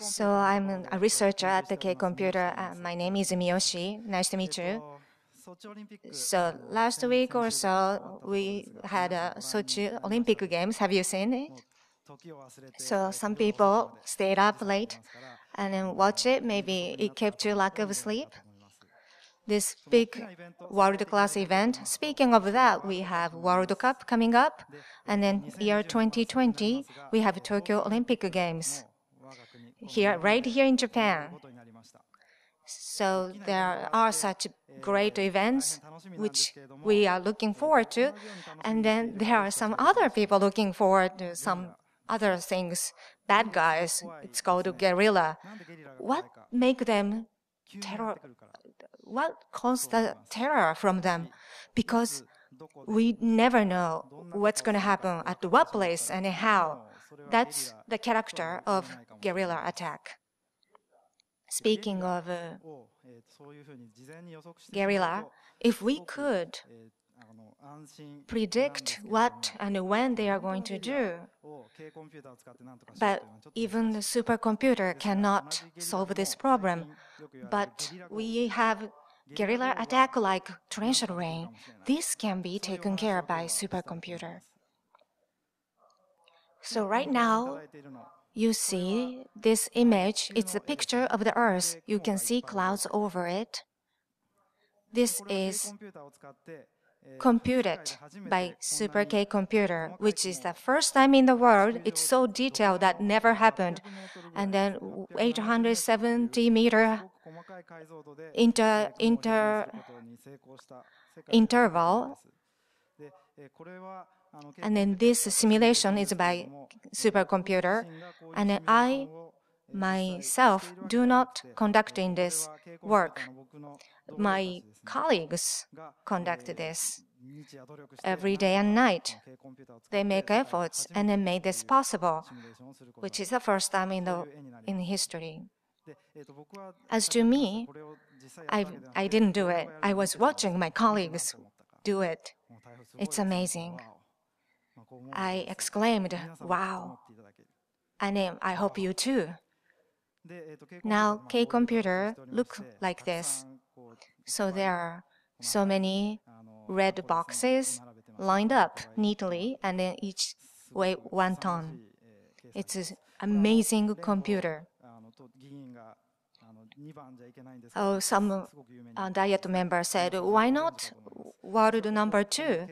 So I'm a researcher at the K Computer. Uh, my name is Miyoshi. Nice to meet you. So last week or so, we had a uh, Sochi Olympic Games. Have you seen it? So some people stayed up late and then watch it. Maybe it kept you lack of sleep. This big world-class event. Speaking of that, we have World Cup coming up, and then year 2020 we have Tokyo Olympic Games here, right here in Japan. So there are such great events which we are looking forward to, and then there are some other people looking forward to some other things. Bad guys, it's called guerrilla. What make them terror? What caused the terror from them? Because we never know what's going to happen at what place and how. That's the character of guerrilla attack. Speaking of uh, guerrilla, if we could predict what and when they are going to do. But even the supercomputer cannot solve this problem. But we have guerrilla attack like torrential rain. This can be taken care by supercomputer. So right now, you see this image, it's a picture of the Earth. You can see clouds over it. This is computed by Super K computer, which is the first time in the world. It's so detailed that never happened. And then 870 meter inter, inter interval and then this simulation is by supercomputer. And I myself do not conduct in this work. My colleagues conduct this every day and night. They make efforts and they made this possible, which is the first time in the in history. As to me, I I didn't do it. I was watching my colleagues do it. It's amazing. I exclaimed, Wow! And I hope you too. Now, K computer looks like this. So there are so many red boxes lined up neatly, and then each way one ton. It's an amazing computer. Oh, some uh, Diet member said, why not world number two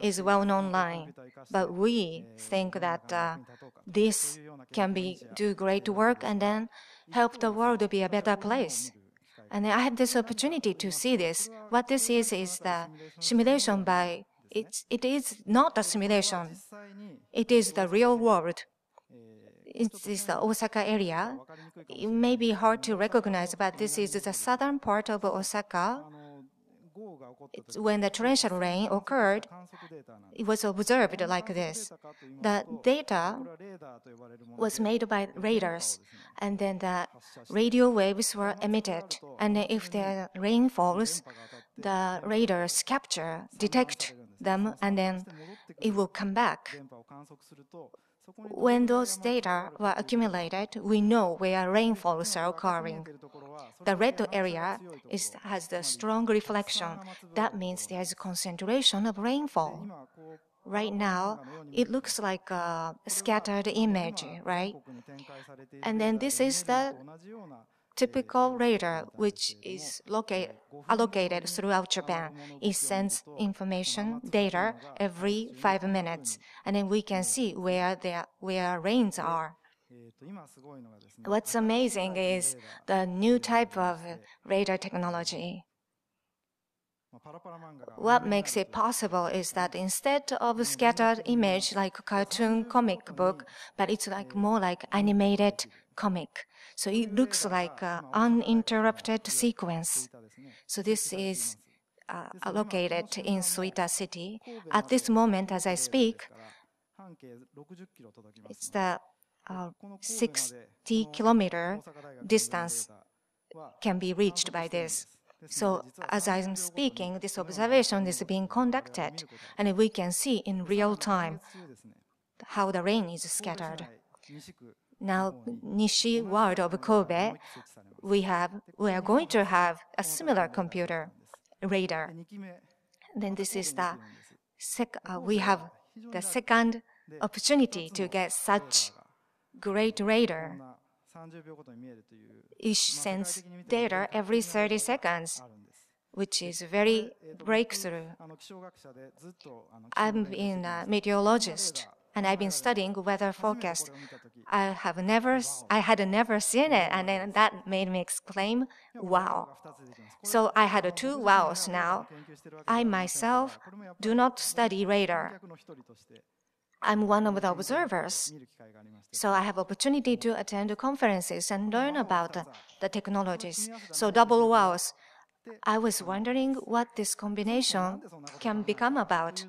is well-known line, but we think that uh, this can be do great work and then help the world be a better place. And I had this opportunity to see this. What this is is the simulation by it's, it is not a simulation. It is the real world this is the Osaka area. It may be hard to recognize, but this is the southern part of Osaka. It's when the torrential rain occurred, it was observed like this. The data was made by radars, and then the radio waves were emitted. And if the rain falls, the radars capture, detect them, and then it will come back when those data were accumulated, we know where rainfalls are occurring. The red area is, has the strong reflection. That means there is concentration of rainfall. Right now, it looks like a scattered image, right? And then this is the typical radar, which is allocated throughout Japan. It sends information, data, every five minutes, and then we can see where, there, where rains are. What's amazing is the new type of radar technology. What makes it possible is that instead of scattered image like cartoon comic book, but it's like more like animated comic. So it mm, looks like an uninterrupted sequence. So this is uh, located in Suita City. At this moment, as I speak, it's the uh, 60 kilometer distance can be reached by this. So as I'm speaking, this observation is being conducted, and we can see in real time how the rain is scattered. Now, oh. Nishi Ward of Kobe, we have we are going to have a similar computer radar. Then this is the sec uh, we have the second opportunity to get such great radar. Each sends data every 30 seconds, which is very breakthrough. I'm a meteorologist, and I've been studying weather forecast I have never, I had never seen it, and then that made me exclaim, "Wow!" So I had two wows now. I myself do not study radar. I'm one of the observers, so I have opportunity to attend conferences and learn about the technologies. So double wows. I was wondering what this combination can become about.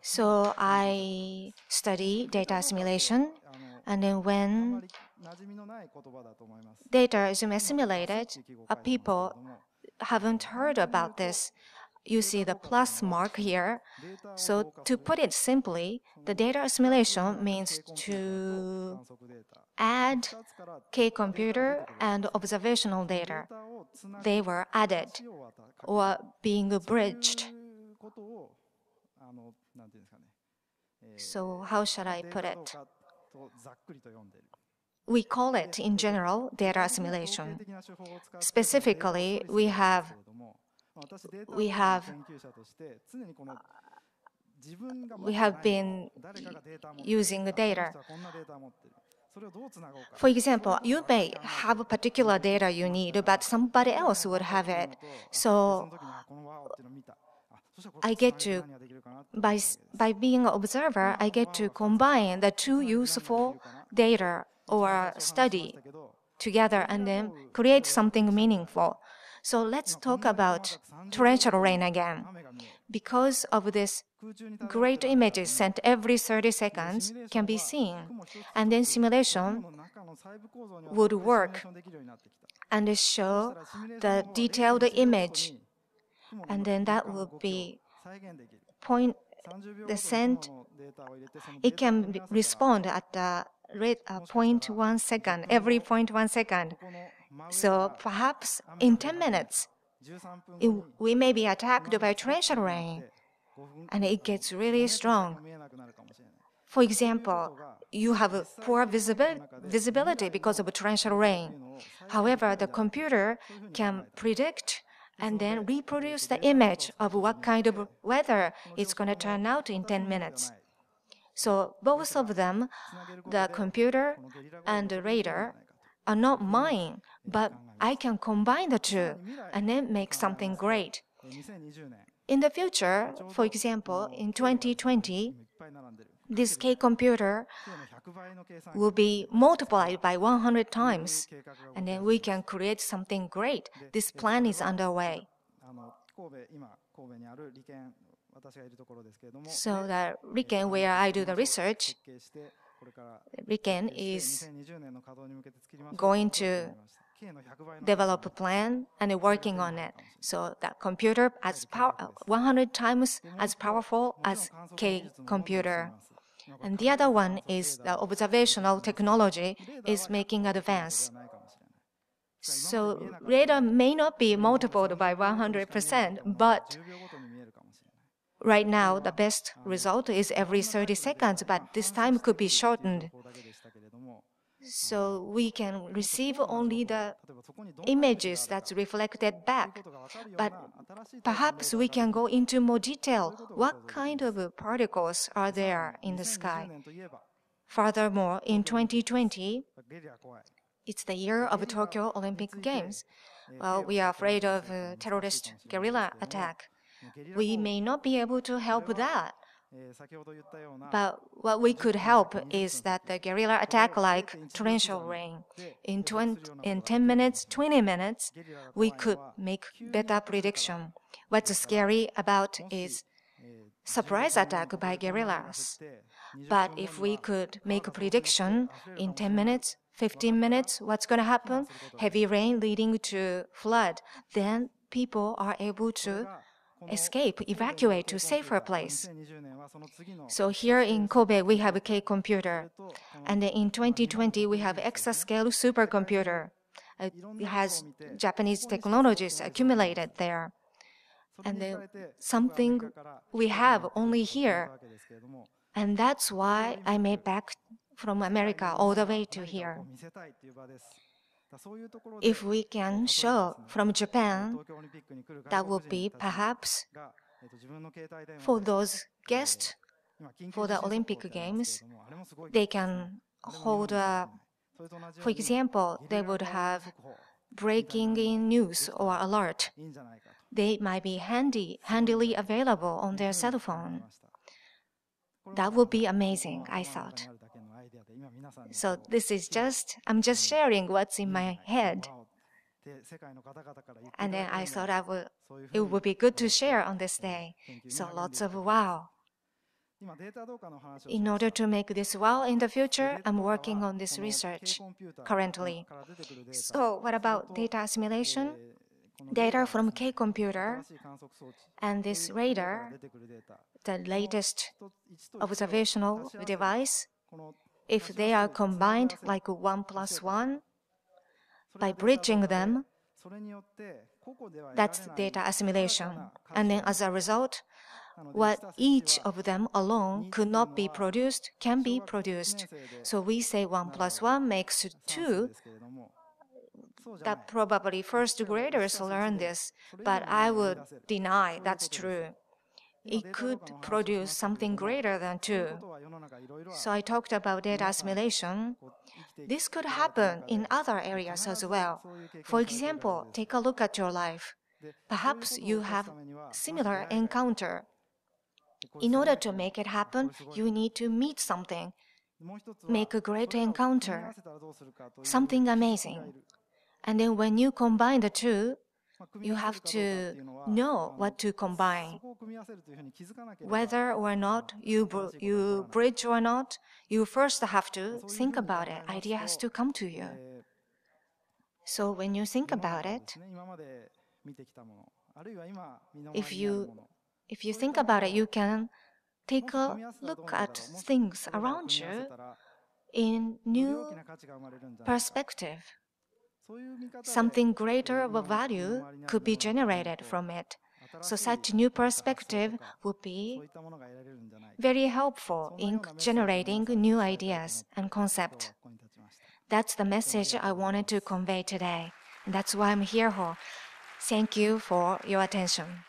So I study data assimilation, and then when data is assimilated, uh, people haven't heard about this. You see the plus mark here. So to put it simply, the data assimilation means to add K-computer and observational data. They were added or being bridged so, how shall I put it? We call it, in general, data assimilation. Specifically, we have we have we have been using the data. For example, you may have a particular data you need, but somebody else would have it. So I get to, by, by being an observer, I get to combine the two useful data or study together and then create something meaningful. So let's talk about torrential rain again. Because of this, great images sent every 30 seconds can be seen, and then simulation would work and show the detailed image and then that will be point the cent. It can respond at the rate uh, 0.1 second, every 0.1 second. So perhaps in 10 minutes, it, we may be attacked by torrential rain, and it gets really strong. For example, you have poor visibil visibility because of torrential rain. However, the computer can predict and then reproduce the image of what kind of weather it's going to turn out in 10 minutes. So both of them, the computer and the radar, are not mine, but I can combine the two and then make something great. In the future, for example, in 2020, this K computer will be multiplied by 100 times, and then we can create something great. This plan is underway. So the Riken, where I do the research, Riken is going to develop a plan and working on it. So that computer as power, 100 times as powerful as K computer. And the other one is the observational technology is making advance. So radar may not be multiplied by 100%, but right now the best result is every 30 seconds, but this time could be shortened. So we can receive only the images that's reflected back. But perhaps we can go into more detail. What kind of particles are there in the sky? Furthermore, in 2020, it's the year of Tokyo Olympic Games. Well, we are afraid of terrorist guerrilla attack. We may not be able to help that. But what we could help is that the guerrilla attack like torrential rain. In, 20, in 10 minutes, 20 minutes, we could make better prediction. What's scary about is surprise attack by guerrillas. But if we could make a prediction in 10 minutes, 15 minutes, what's going to happen? Heavy rain leading to flood. Then people are able to escape, evacuate to safer place. So here in Kobe, we have K computer. And in 2020, we have exascale supercomputer. It has Japanese technologies accumulated there. And then something we have only here. And that's why I made back from America all the way to here. If we can show from Japan, that would be perhaps for those guests for the Olympic Games, they can hold a, for example, they would have breaking in news or alert. They might be handy, handily available on their cell phone. That would be amazing, I thought. So this is just, I'm just sharing what's in my head. And then I thought I would, it would be good to share on this day. So lots of wow. In order to make this well in the future, I'm working on this research currently. So what about data assimilation? Data from K computer and this radar, the latest observational device, if they are combined like 1 plus 1, by bridging them, that's data assimilation. And then as a result, what each of them alone could not be produced can be produced. So we say 1 plus 1 makes 2. That probably first graders learn this, but I would deny that's true it could produce something greater than two. So I talked about data assimilation. This could happen in other areas as well. For example, take a look at your life. Perhaps you have similar encounter. In order to make it happen, you need to meet something, make a great encounter, something amazing. And then when you combine the two, you have to know what to combine. Whether or not you, br you bridge or not, you first have to think about it. Idea has to come to you. So when you think about it, if you if you think about it, you can take a look at things around you in new perspective. Something greater of a value could be generated from it. So such new perspective would be very helpful in generating new ideas and concepts. That's the message I wanted to convey today. And that's why I'm here Thank you for your attention.